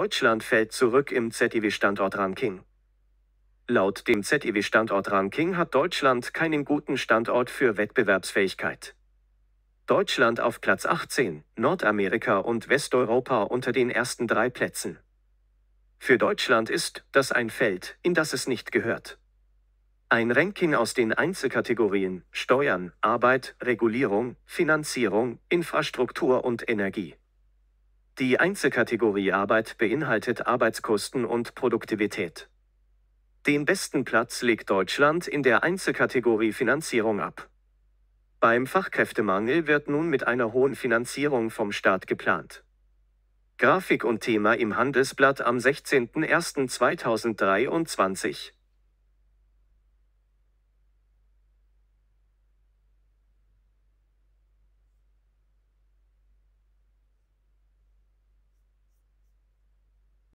Deutschland fällt zurück im ZEW-Standort-Ranking. Laut dem ZEW-Standort-Ranking hat Deutschland keinen guten Standort für Wettbewerbsfähigkeit. Deutschland auf Platz 18, Nordamerika und Westeuropa unter den ersten drei Plätzen. Für Deutschland ist das ein Feld, in das es nicht gehört. Ein Ranking aus den Einzelkategorien Steuern, Arbeit, Regulierung, Finanzierung, Infrastruktur und Energie. Die Einzelkategorie Arbeit beinhaltet Arbeitskosten und Produktivität. Den besten Platz legt Deutschland in der Einzelkategorie Finanzierung ab. Beim Fachkräftemangel wird nun mit einer hohen Finanzierung vom Staat geplant. Grafik und Thema im Handelsblatt am 16.01.2023